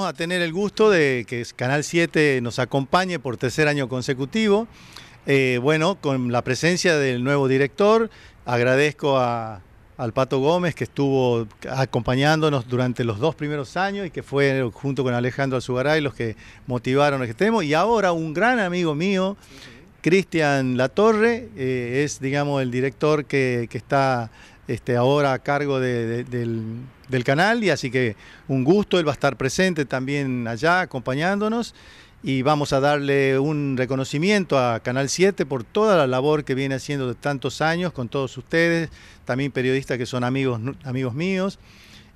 Vamos a tener el gusto de que Canal 7 nos acompañe por tercer año consecutivo. Eh, bueno, con la presencia del nuevo director, agradezco al Pato Gómez que estuvo acompañándonos durante los dos primeros años y que fue junto con Alejandro Azugaray los que motivaron el que tenemos. Y ahora un gran amigo mío. Cristian Latorre eh, es, digamos, el director que, está este, ahora a cargo del, canal y así que un gusto, él va a estar presente también allá acompañándonos y vamos a darle un reconocimiento a Canal 7 por toda la labor que viene haciendo de tantos años con todos ustedes, también periodistas que son amigos, amigos míos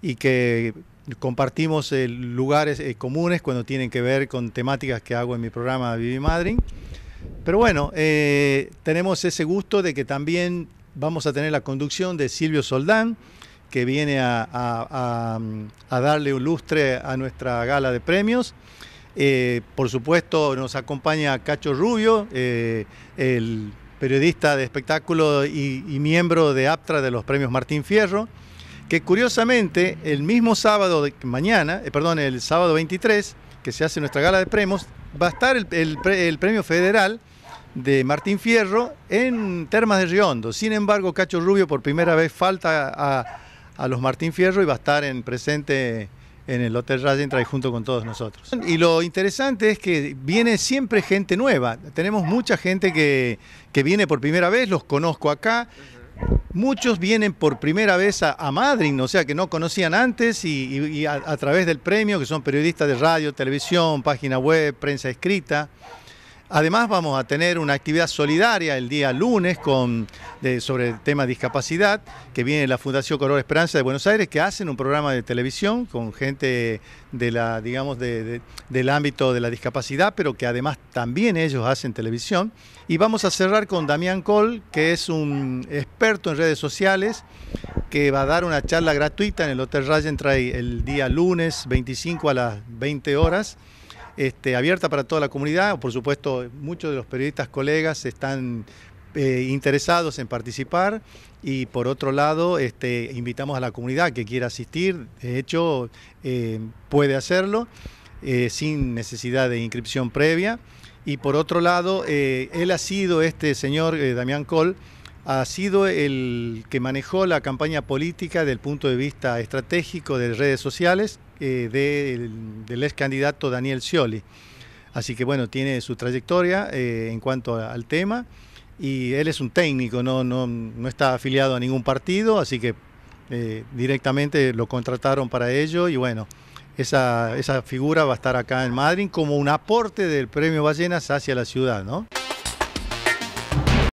y que compartimos eh, lugares eh, comunes cuando tienen que ver con temáticas que hago en mi programa Vivi Madrid. Pero bueno, eh, tenemos ese gusto de que también vamos a tener la conducción de Silvio Soldán, que viene a, darle un lustre a nuestra gala de premios. Eh, por supuesto, nos acompaña Cacho Rubio, eh, el periodista de espectáculo y, miembro de APTRA de los premios Martín Fierro, que curiosamente el mismo sábado, de, mañana, perdón, el sábado 23, que se hace nuestra gala de premios, va a estar el premio federal de Martín Fierro en Termas de Riondo. Sin embargo, Cacho Rubio por primera vez falta a, los Martín Fierro y va a estar en presente en el Hotel Rayentra y junto con todos nosotros. Y lo interesante es que viene siempre gente nueva. Tenemos mucha gente que, viene por primera vez, los conozco acá. Muchos vienen por primera vez a, Madrid, o sea, que no conocían antes y, a través del premio, que son periodistas de radio, televisión, página web, prensa escrita. Además vamos a tener una actividad solidaria el día lunes sobre el tema discapacidad, que viene la Fundación Color Esperanza de Buenos Aires, que hacen un programa de televisión con gente de la, digamos, del ámbito de la discapacidad, pero que además también ellos hacen televisión. Y vamos a cerrar con Damián Cole que es un experto en redes sociales, que va a dar una charla gratuita en el Hotel Ryan el día lunes 25 a las 20 horas. Este, abierta para toda la comunidad. Por supuesto, muchos de los periodistas colegas están eh, interesados en participar y por otro lado este, invitamos a la comunidad que quiera asistir, de hecho eh, puede hacerlo eh, sin necesidad de inscripción previa y por otro lado él ha sido este señor Damián Col ha sido el que manejó la campaña política desde el punto de vista estratégico de redes sociales eh, del, ex candidato Daniel Scioli. Así que bueno, tiene su trayectoria eh, en cuanto al tema y él es un técnico, no, no, está afiliado a ningún partido, así que eh, directamente lo contrataron para ello y bueno, esa, esa figura va a estar acá en Madrid como un aporte del Premio Ballenas hacia la ciudad, ¿no?